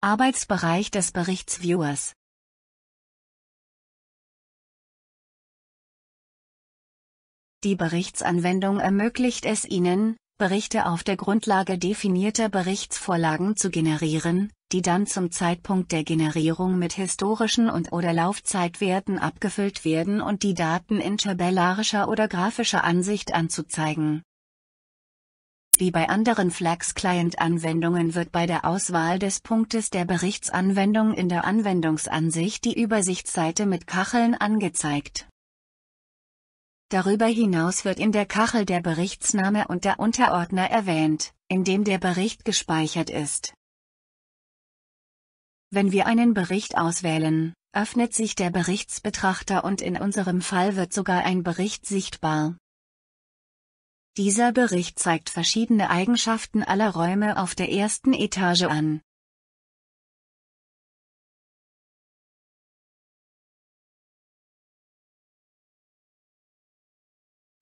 Arbeitsbereich des Berichtsviewers Die Berichtsanwendung ermöglicht es Ihnen, Berichte auf der Grundlage definierter Berichtsvorlagen zu generieren, die dann zum Zeitpunkt der Generierung mit historischen und/oder Laufzeitwerten abgefüllt werden und die Daten in tabellarischer oder grafischer Ansicht anzuzeigen wie bei anderen Flex-Client-Anwendungen wird bei der Auswahl des Punktes der Berichtsanwendung in der Anwendungsansicht die Übersichtsseite mit Kacheln angezeigt. Darüber hinaus wird in der Kachel der Berichtsname und der Unterordner erwähnt, in dem der Bericht gespeichert ist. Wenn wir einen Bericht auswählen, öffnet sich der Berichtsbetrachter und in unserem Fall wird sogar ein Bericht sichtbar. Dieser Bericht zeigt verschiedene Eigenschaften aller Räume auf der ersten Etage an.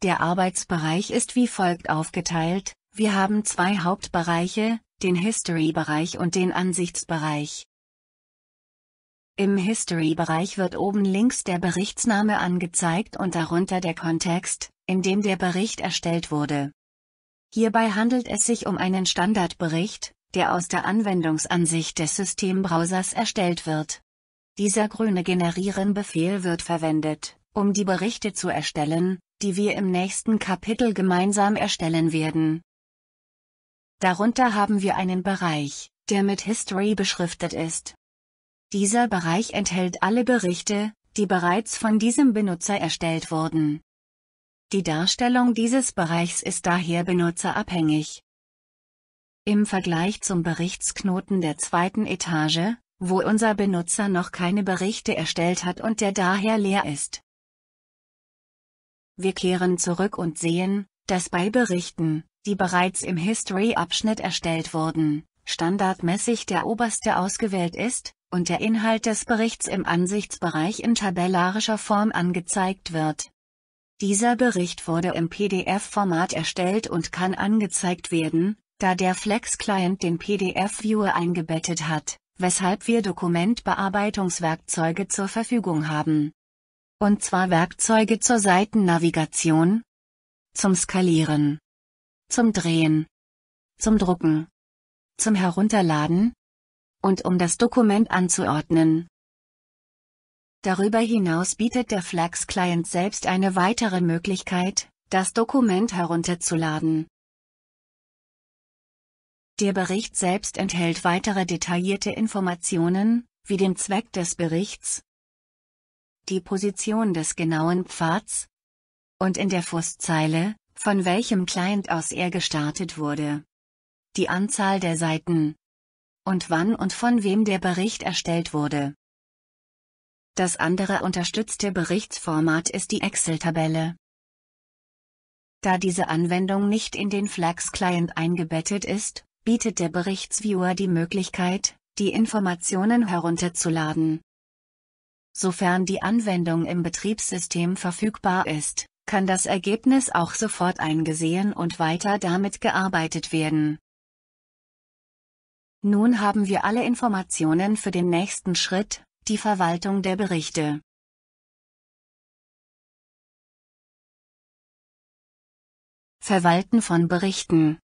Der Arbeitsbereich ist wie folgt aufgeteilt, wir haben zwei Hauptbereiche, den History-Bereich und den Ansichtsbereich. Im History-Bereich wird oben links der Berichtsname angezeigt und darunter der Kontext, in dem der Bericht erstellt wurde. Hierbei handelt es sich um einen Standardbericht, der aus der Anwendungsansicht des Systembrowsers erstellt wird. Dieser grüne Generieren-Befehl wird verwendet, um die Berichte zu erstellen, die wir im nächsten Kapitel gemeinsam erstellen werden. Darunter haben wir einen Bereich, der mit History beschriftet ist. Dieser Bereich enthält alle Berichte, die bereits von diesem Benutzer erstellt wurden. Die Darstellung dieses Bereichs ist daher benutzerabhängig. Im Vergleich zum Berichtsknoten der zweiten Etage, wo unser Benutzer noch keine Berichte erstellt hat und der daher leer ist. Wir kehren zurück und sehen, dass bei Berichten, die bereits im History-Abschnitt erstellt wurden, standardmäßig der oberste ausgewählt ist, und der Inhalt des Berichts im Ansichtsbereich in tabellarischer Form angezeigt wird. Dieser Bericht wurde im PDF-Format erstellt und kann angezeigt werden, da der Flex-Client den PDF-Viewer eingebettet hat, weshalb wir Dokumentbearbeitungswerkzeuge zur Verfügung haben. Und zwar Werkzeuge zur Seitennavigation, zum Skalieren, zum Drehen, zum Drucken, zum Herunterladen und um das Dokument anzuordnen. Darüber hinaus bietet der Flex Client selbst eine weitere Möglichkeit, das Dokument herunterzuladen. Der Bericht selbst enthält weitere detaillierte Informationen, wie den Zweck des Berichts, die Position des genauen Pfads und in der Fußzeile, von welchem Client aus er gestartet wurde, die Anzahl der Seiten und wann und von wem der Bericht erstellt wurde. Das andere unterstützte Berichtsformat ist die Excel-Tabelle. Da diese Anwendung nicht in den Flex-Client eingebettet ist, bietet der Berichtsviewer die Möglichkeit, die Informationen herunterzuladen. Sofern die Anwendung im Betriebssystem verfügbar ist, kann das Ergebnis auch sofort eingesehen und weiter damit gearbeitet werden. Nun haben wir alle Informationen für den nächsten Schritt, die Verwaltung der Berichte Verwalten von Berichten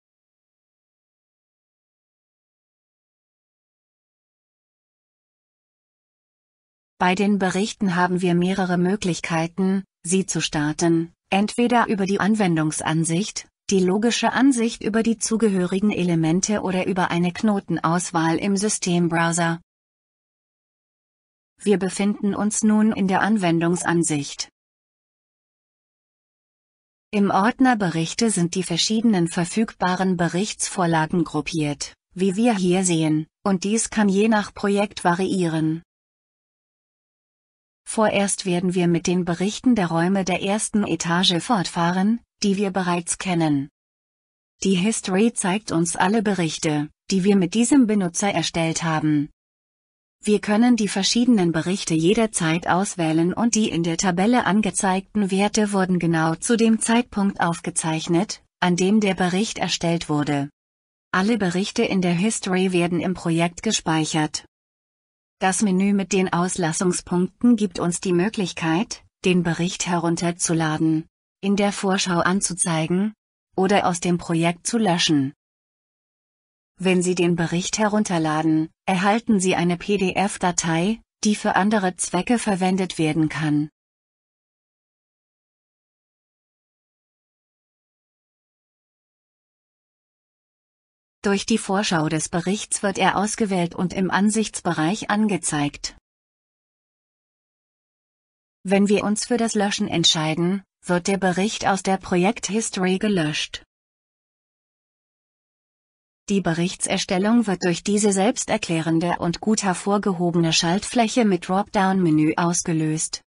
Bei den Berichten haben wir mehrere Möglichkeiten, sie zu starten, entweder über die Anwendungsansicht, die logische Ansicht über die zugehörigen Elemente oder über eine Knotenauswahl im Systembrowser. Wir befinden uns nun in der Anwendungsansicht. Im Ordner Berichte sind die verschiedenen verfügbaren Berichtsvorlagen gruppiert, wie wir hier sehen, und dies kann je nach Projekt variieren. Vorerst werden wir mit den Berichten der Räume der ersten Etage fortfahren, die wir bereits kennen. Die History zeigt uns alle Berichte, die wir mit diesem Benutzer erstellt haben, wir können die verschiedenen Berichte jederzeit auswählen und die in der Tabelle angezeigten Werte wurden genau zu dem Zeitpunkt aufgezeichnet, an dem der Bericht erstellt wurde. Alle Berichte in der History werden im Projekt gespeichert. Das Menü mit den Auslassungspunkten gibt uns die Möglichkeit, den Bericht herunterzuladen, in der Vorschau anzuzeigen oder aus dem Projekt zu löschen. Wenn Sie den Bericht herunterladen, erhalten Sie eine PDF-Datei, die für andere Zwecke verwendet werden kann. Durch die Vorschau des Berichts wird er ausgewählt und im Ansichtsbereich angezeigt. Wenn wir uns für das Löschen entscheiden, wird der Bericht aus der Projekt History gelöscht. Die Berichtserstellung wird durch diese selbsterklärende und gut hervorgehobene Schaltfläche mit Dropdown-Menü ausgelöst.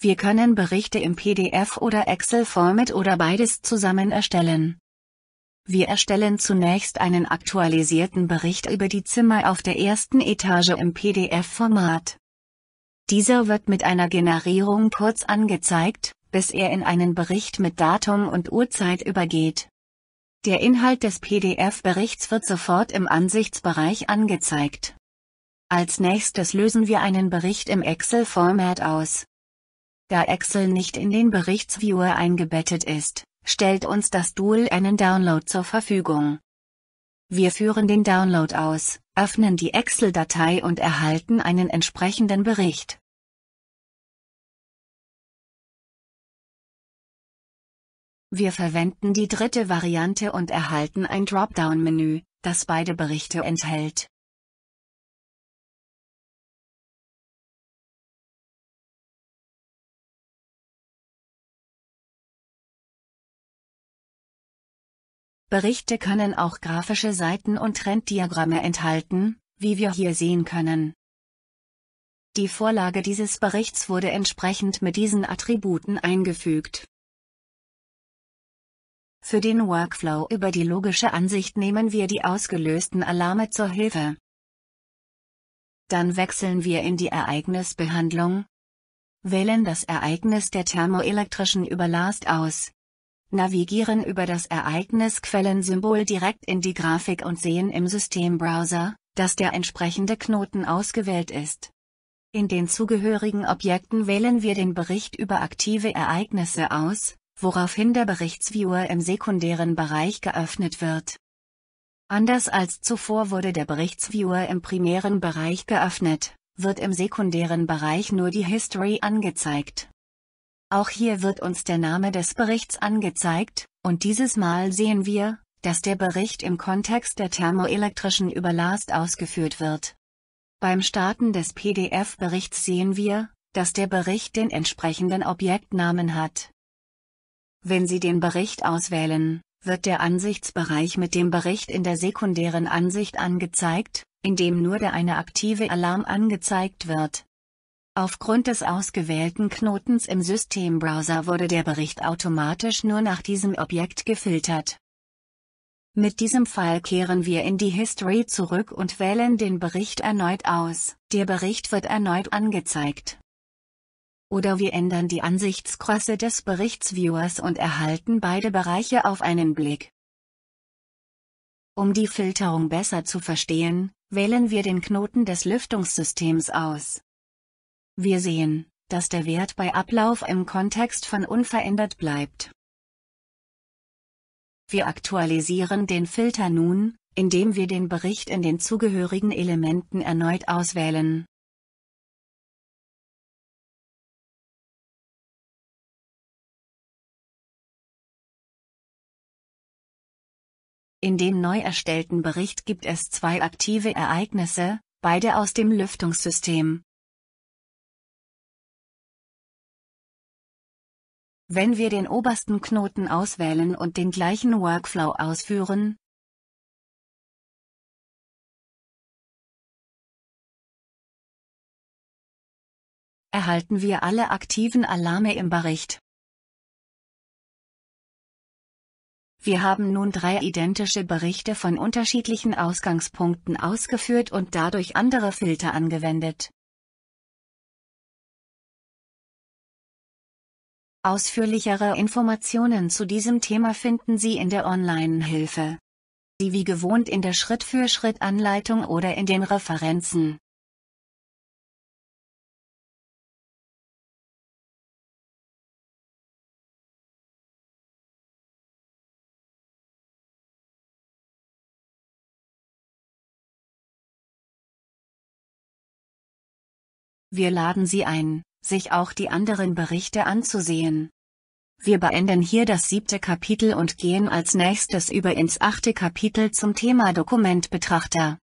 Wir können Berichte im PDF oder Excel-Format oder beides zusammen erstellen. Wir erstellen zunächst einen aktualisierten Bericht über die Zimmer auf der ersten Etage im PDF-Format. Dieser wird mit einer Generierung kurz angezeigt, bis er in einen Bericht mit Datum und Uhrzeit übergeht. Der Inhalt des PDF-Berichts wird sofort im Ansichtsbereich angezeigt. Als nächstes lösen wir einen Bericht im Excel-Format aus. Da Excel nicht in den Berichtsviewer eingebettet ist, stellt uns das Dual einen Download zur Verfügung. Wir führen den Download aus, öffnen die Excel-Datei und erhalten einen entsprechenden Bericht. Wir verwenden die dritte Variante und erhalten ein Dropdown-Menü, das beide Berichte enthält. Berichte können auch grafische Seiten und Trenddiagramme enthalten, wie wir hier sehen können. Die Vorlage dieses Berichts wurde entsprechend mit diesen Attributen eingefügt. Für den Workflow über die logische Ansicht nehmen wir die ausgelösten Alarme zur Hilfe. Dann wechseln wir in die Ereignisbehandlung. Wählen das Ereignis der thermoelektrischen Überlast aus. Navigieren über das Ereignisquellensymbol direkt in die Grafik und sehen im Systembrowser, dass der entsprechende Knoten ausgewählt ist. In den zugehörigen Objekten wählen wir den Bericht über aktive Ereignisse aus, woraufhin der Berichtsviewer im sekundären Bereich geöffnet wird. Anders als zuvor wurde der Berichtsviewer im primären Bereich geöffnet, wird im sekundären Bereich nur die History angezeigt. Auch hier wird uns der Name des Berichts angezeigt, und dieses Mal sehen wir, dass der Bericht im Kontext der thermoelektrischen Überlast ausgeführt wird. Beim Starten des PDF-Berichts sehen wir, dass der Bericht den entsprechenden Objektnamen hat. Wenn Sie den Bericht auswählen, wird der Ansichtsbereich mit dem Bericht in der sekundären Ansicht angezeigt, in dem nur der eine aktive Alarm angezeigt wird. Aufgrund des ausgewählten Knotens im Systembrowser wurde der Bericht automatisch nur nach diesem Objekt gefiltert. Mit diesem Fall kehren wir in die History zurück und wählen den Bericht erneut aus. Der Bericht wird erneut angezeigt oder wir ändern die Ansichtsgröße des Berichtsviewers und erhalten beide Bereiche auf einen Blick. Um die Filterung besser zu verstehen, wählen wir den Knoten des Lüftungssystems aus. Wir sehen, dass der Wert bei Ablauf im Kontext von unverändert bleibt. Wir aktualisieren den Filter nun, indem wir den Bericht in den zugehörigen Elementen erneut auswählen. In dem neu erstellten Bericht gibt es zwei aktive Ereignisse, beide aus dem Lüftungssystem. Wenn wir den obersten Knoten auswählen und den gleichen Workflow ausführen, erhalten wir alle aktiven Alarme im Bericht. Wir haben nun drei identische Berichte von unterschiedlichen Ausgangspunkten ausgeführt und dadurch andere Filter angewendet. Ausführlichere Informationen zu diesem Thema finden Sie in der Online-Hilfe. Sie wie gewohnt in der Schritt-für-Schritt-Anleitung oder in den Referenzen. Wir laden Sie ein, sich auch die anderen Berichte anzusehen. Wir beenden hier das siebte Kapitel und gehen als nächstes über ins achte Kapitel zum Thema Dokumentbetrachter.